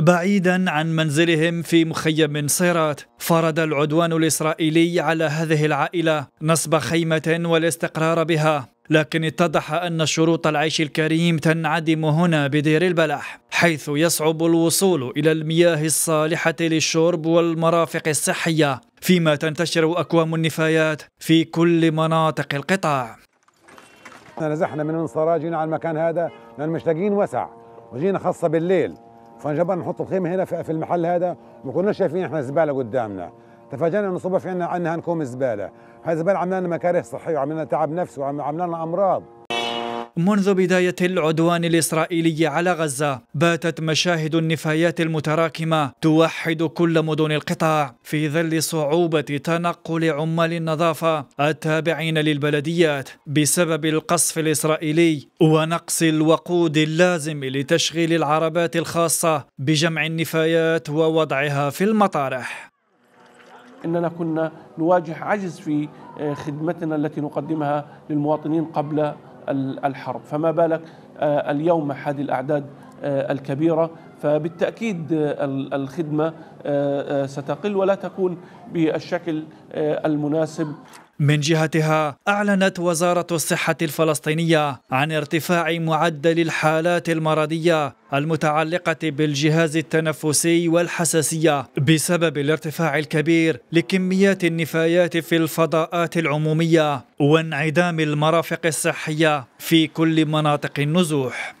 بعيدا عن منزلهم في مخيم صيرات فرض العدوان الاسرائيلي على هذه العائله نصب خيمه والاستقرار بها لكن اتضح ان شروط العيش الكريم تنعدم هنا بدير البلح حيث يصعب الوصول الى المياه الصالحه للشرب والمرافق الصحيه فيما تنتشر اكوام النفايات في كل مناطق القطاع نزحنا من انصاراجنا على المكان هذا لان مشتاقين وسع وجينا خاصه بالليل فنجب نحط الخيمه هنا في المحل هذا ما كناش شايفين احنا زبالة قدامنا تفاجئنا انه صبح في عندنا عندها هنكوم زباله هاي الزباله عملنا لنا مكاره صحيه وعملنا لنا تعب نفسي وعملنا لنا امراض منذ بداية العدوان الإسرائيلي على غزة باتت مشاهد النفايات المتراكمة توحد كل مدن القطاع في ظل صعوبة تنقل عمال النظافة التابعين للبلديات بسبب القصف الإسرائيلي ونقص الوقود اللازم لتشغيل العربات الخاصة بجمع النفايات ووضعها في المطارح اننا كنا نواجه عجز في آه، خدمتنا التي نقدمها للمواطنين قبل الحرب فما بالك آه، اليوم هذه الأعداد آه، الكبيرة فبالتأكيد آه، الخدمة آه، ستقل ولا تكون بالشكل المناسب من جهتها أعلنت وزارة الصحة الفلسطينية عن ارتفاع معدل الحالات المرضية المتعلقة بالجهاز التنفسي والحساسية بسبب الارتفاع الكبير لكميات النفايات في الفضاءات العمومية وانعدام المرافق الصحية في كل مناطق النزوح